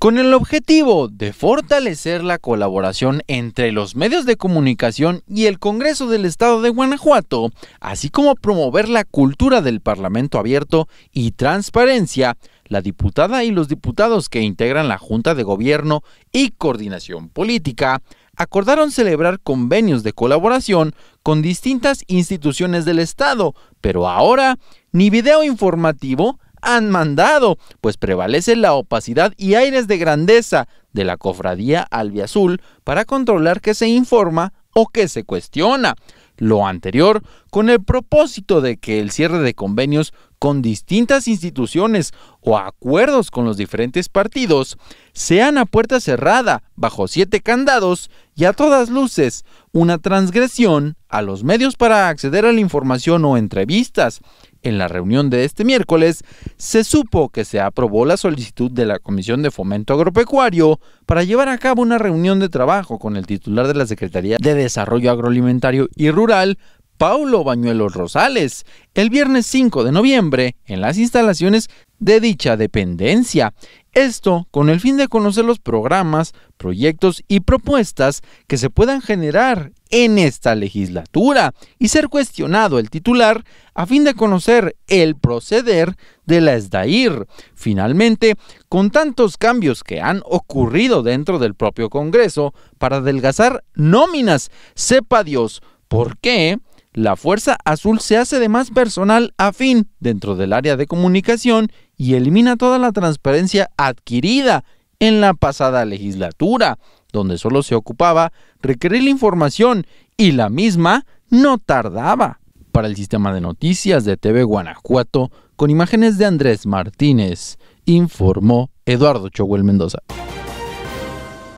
con el objetivo de fortalecer la colaboración entre los medios de comunicación y el Congreso del Estado de Guanajuato, así como promover la cultura del Parlamento abierto y transparencia, la diputada y los diputados que integran la Junta de Gobierno y Coordinación Política acordaron celebrar convenios de colaboración con distintas instituciones del Estado, pero ahora ni video informativo han mandado, pues prevalece la opacidad y aires de grandeza de la cofradía albiazul para controlar que se informa o que se cuestiona. Lo anterior con el propósito de que el cierre de convenios con distintas instituciones o acuerdos con los diferentes partidos sean a puerta cerrada, bajo siete candados y a todas luces, una transgresión a los medios para acceder a la información o entrevistas, en la reunión de este miércoles se supo que se aprobó la solicitud de la Comisión de Fomento Agropecuario para llevar a cabo una reunión de trabajo con el titular de la Secretaría de Desarrollo Agroalimentario y Rural, Paulo Bañuelos Rosales, el viernes 5 de noviembre en las instalaciones de dicha dependencia. Esto con el fin de conocer los programas, proyectos y propuestas que se puedan generar en esta legislatura y ser cuestionado el titular a fin de conocer el proceder de la SDAIR. Finalmente, con tantos cambios que han ocurrido dentro del propio Congreso para adelgazar nóminas, sepa Dios por qué la Fuerza Azul se hace de más personal afín dentro del área de comunicación y elimina toda la transparencia adquirida en la pasada legislatura, donde solo se ocupaba requerir la información y la misma no tardaba. Para el sistema de noticias de TV Guanajuato, con imágenes de Andrés Martínez, informó Eduardo Choguel Mendoza.